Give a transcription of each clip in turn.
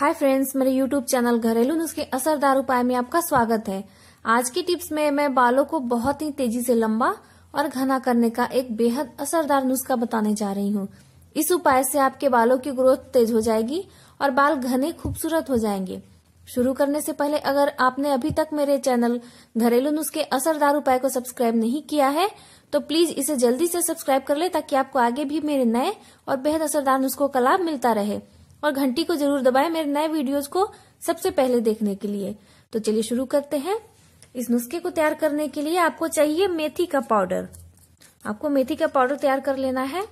हाय friends मेरे YouTube channel घरेलू नुस्खे असरदार उपाय में आपका स्वागत है आज की टिप्स में मैं बालों को बहुत ही तेजी से लंबा और घना करने का एक बेहद असरदार नुस्खा बताने जा रही हूँ इस उपाय से आपके बालों की ग्रोथ तेज हो जाएगी और बाल घने खूबसूरत हो जाएंगे शुरू करने से पहले अगर आपने अभी तक मेरे चैनल घरेलू नुस्खे असरदार उपाय को सब्सक्राइब नहीं किया है तो प्लीज इसे जल्दी से सब्सक्राइब कर ले ताकि आपको आगे भी मेरे नए और बेहद असरदार नुस्खों का लाभ मिलता रहे और घंटी को जरूर दबाएं मेरे नए वीडियोस को सबसे पहले देखने के लिए तो चलिए शुरू करते हैं इस नुस्खे को तैयार करने के लिए आपको चाहिए मेथी का पाउडर आपको मेथी का पाउडर तैयार कर लेना है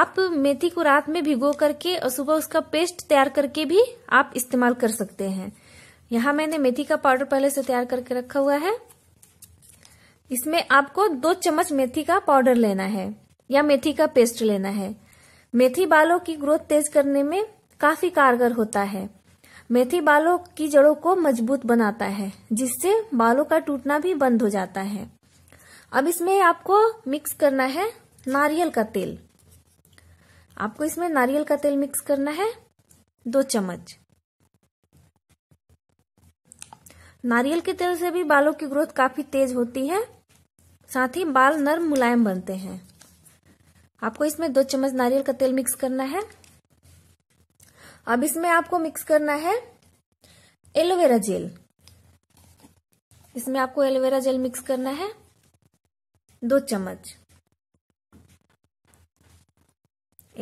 आप मेथी को रात में भिगो करके और सुबह उसका पेस्ट तैयार करके भी आप इस्तेमाल कर सकते हैं यहाँ मैंने मेथी का पाउडर पहले से तैयार करके रखा हुआ है इसमें आपको दो चम्मच मेथी का पाउडर लेना है या मेथी का पेस्ट लेना है मेथी बालों की ग्रोथ तेज करने में काफी कारगर होता है मेथी बालों की जड़ों को मजबूत बनाता है जिससे बालों का टूटना भी बंद हो जाता है अब इसमें आपको मिक्स करना है नारियल का तेल आपको इसमें नारियल का तेल मिक्स करना है दो चम्मच नारियल के तेल से भी बालों की ग्रोथ काफी तेज होती है साथ ही बाल नर्म मुलायम बनते हैं आपको इसमें दो चम्मच नारियल का तेल मिक्स करना है अब इसमें आपको मिक्स करना है एलोवेरा जेल इसमें आपको एलोवेरा जेल मिक्स करना है दो चम्मच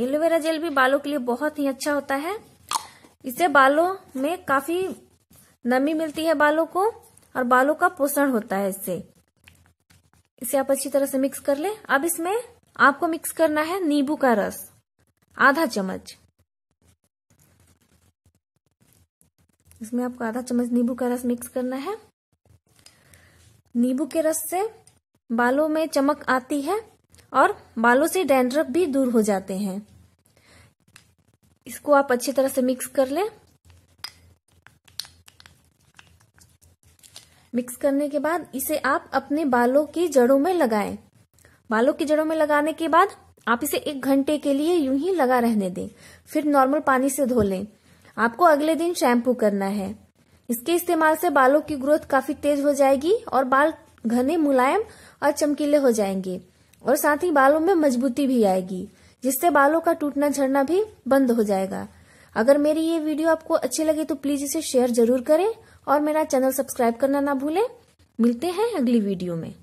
एलोवेरा जेल भी बालों के लिए बहुत ही अच्छा होता है इससे बालों में काफी नमी मिलती है बालों को और बालों का पोषण होता है इससे इसे आप अच्छी तरह से मिक्स कर ले अब इसमें आपको मिक्स करना है नींबू का रस आधा चम्मच इसमें आपको आधा चम्मच नींबू का रस मिक्स करना है नींबू के रस से बालों में चमक आती है और बालों से डेंड्रफ भी दूर हो जाते हैं इसको आप अच्छी तरह से मिक्स कर लें मिक्स करने के बाद इसे आप अपने बालों की जड़ों में लगाएं बालों की जड़ों में लगाने के बाद आप इसे एक घंटे के लिए यूं ही लगा रहने दें फिर नॉर्मल पानी से धो लें आपको अगले दिन शैम्पू करना है इसके इस्तेमाल से बालों की ग्रोथ काफी तेज हो जाएगी और बाल घने मुलायम और चमकीले हो जाएंगे और साथ ही बालों में मजबूती भी आएगी जिससे बालों का टूटना झड़ना भी बंद हो जाएगा अगर मेरी ये वीडियो आपको अच्छी लगे तो प्लीज इसे शेयर जरूर करें और मेरा चैनल सब्सक्राइब करना ना भूलें मिलते हैं अगली वीडियो में